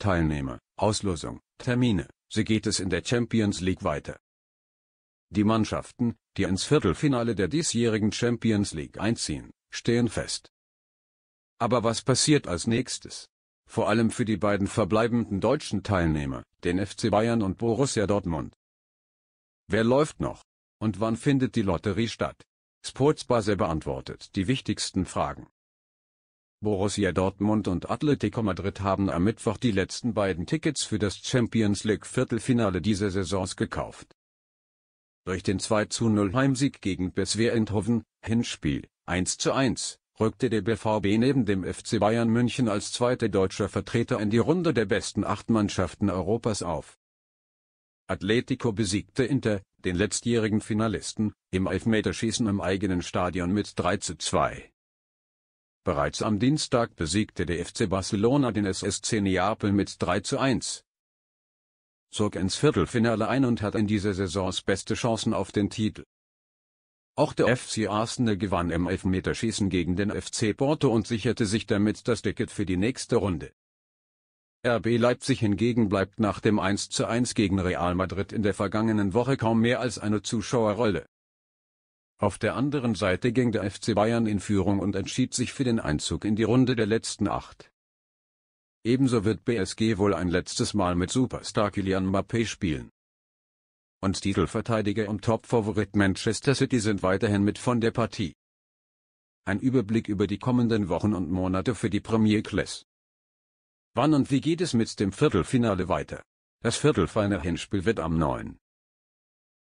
Teilnehmer, Auslosung, Termine, so geht es in der Champions League weiter. Die Mannschaften, die ins Viertelfinale der diesjährigen Champions League einziehen, stehen fest. Aber was passiert als nächstes? Vor allem für die beiden verbleibenden deutschen Teilnehmer, den FC Bayern und Borussia Dortmund. Wer läuft noch? Und wann findet die Lotterie statt? Sportsbase beantwortet die wichtigsten Fragen. Borussia Dortmund und Atletico Madrid haben am Mittwoch die letzten beiden Tickets für das Champions League Viertelfinale dieser Saisons gekauft. Durch den 2-0 Heimsieg gegen Beswer Eindhoven, Hinspiel 1-1, rückte der BVB neben dem FC Bayern München als zweiter deutscher Vertreter in die Runde der besten acht Mannschaften Europas auf. Atletico besiegte Inter, den letztjährigen Finalisten, im Elfmeterschießen im eigenen Stadion mit 3 zu 2. Bereits am Dienstag besiegte der FC Barcelona den SSC Neapel mit 3 zu 1. Zog ins Viertelfinale ein und hat in dieser Saisons beste Chancen auf den Titel. Auch der FC Arsenal gewann im Elfmeterschießen gegen den FC Porto und sicherte sich damit das Ticket für die nächste Runde. RB Leipzig hingegen bleibt nach dem 1:1 gegen Real Madrid in der vergangenen Woche kaum mehr als eine Zuschauerrolle. Auf der anderen Seite ging der FC Bayern in Führung und entschied sich für den Einzug in die Runde der letzten acht. Ebenso wird BSG wohl ein letztes Mal mit Superstar Kylian Mbappé spielen. Und Titelverteidiger und Topfavorit Manchester City sind weiterhin mit von der Partie. Ein Überblick über die kommenden Wochen und Monate für die Premier Class. Wann und wie geht es mit dem Viertelfinale weiter? Das Viertelfinale-Hinspiel wird am 9.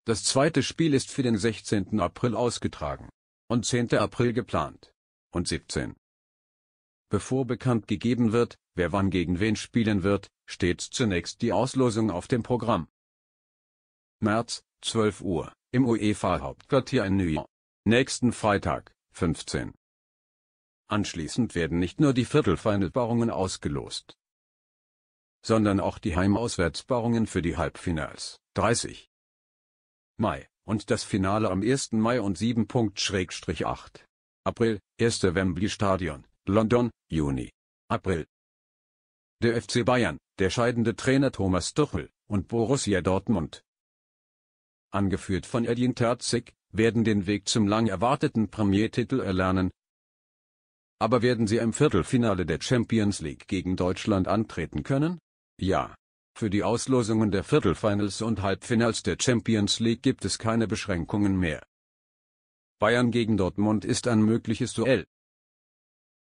Das zweite Spiel ist für den 16. April ausgetragen. Und 10. April geplant. Und 17. Bevor bekannt gegeben wird, wer wann gegen wen spielen wird, steht zunächst die Auslosung auf dem Programm. März, 12 Uhr, im UEFA-Hauptquartier in New York. Nächsten Freitag, 15. Anschließend werden nicht nur die Viertelvereinbarungen ausgelost, sondern auch die Heimauswärtsbarungen für die Halbfinals, 30. Mai und das Finale am 1. Mai und 7.8. April, 1. Wembley Stadion, London, Juni. April. Der FC Bayern, der scheidende Trainer Thomas Tuchel und Borussia Dortmund. Angeführt von Edin Terzic, werden den Weg zum lang erwarteten Premiertitel erlernen. Aber werden sie im Viertelfinale der Champions League gegen Deutschland antreten können? Ja. Für die Auslosungen der Viertelfinals und Halbfinals der Champions League gibt es keine Beschränkungen mehr. Bayern gegen Dortmund ist ein mögliches Duell.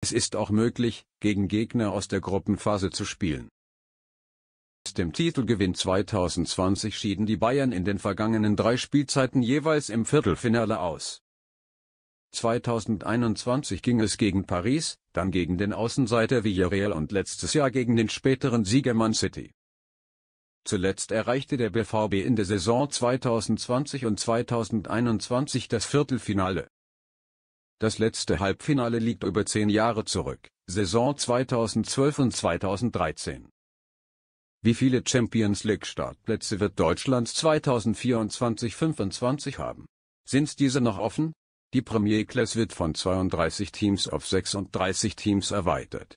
Es ist auch möglich, gegen Gegner aus der Gruppenphase zu spielen. Mit dem Titelgewinn 2020 schieden die Bayern in den vergangenen drei Spielzeiten jeweils im Viertelfinale aus. 2021 ging es gegen Paris, dann gegen den Außenseiter Villarreal und letztes Jahr gegen den späteren Sieger Man City. Zuletzt erreichte der BVB in der Saison 2020 und 2021 das Viertelfinale. Das letzte Halbfinale liegt über zehn Jahre zurück, Saison 2012 und 2013. Wie viele Champions League Startplätze wird Deutschland 2024-25 haben? Sind diese noch offen? Die Premier Class wird von 32 Teams auf 36 Teams erweitert.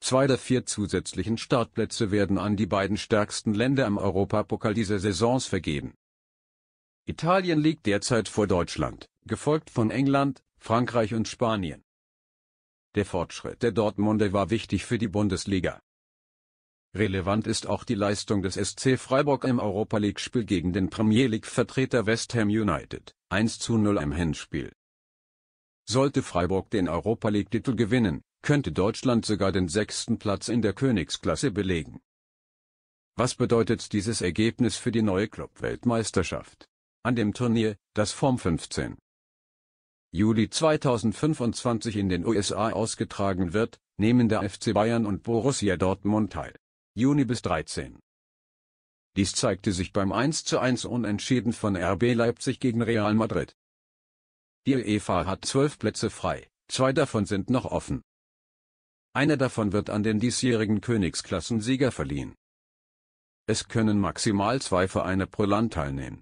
Zwei der vier zusätzlichen Startplätze werden an die beiden stärksten Länder im Europapokal dieser Saisons vergeben. Italien liegt derzeit vor Deutschland, gefolgt von England, Frankreich und Spanien. Der Fortschritt der Dortmunder war wichtig für die Bundesliga. Relevant ist auch die Leistung des SC Freiburg im Europa League-Spiel gegen den Premier League-Vertreter West Ham United, 1 zu 0 im Hinspiel. Sollte Freiburg den Europa League-Titel gewinnen, könnte Deutschland sogar den sechsten Platz in der Königsklasse belegen. Was bedeutet dieses Ergebnis für die neue Club-Weltmeisterschaft? An dem Turnier, das vom 15. Juli 2025 in den USA ausgetragen wird, nehmen der FC Bayern und Borussia Dortmund teil. Juni bis 13. Dies zeigte sich beim 1:1 Unentschieden von RB Leipzig gegen Real Madrid. Die UEFA hat zwölf Plätze frei, zwei davon sind noch offen. Einer davon wird an den diesjährigen Königsklassensieger verliehen. Es können maximal zwei Vereine pro Land teilnehmen.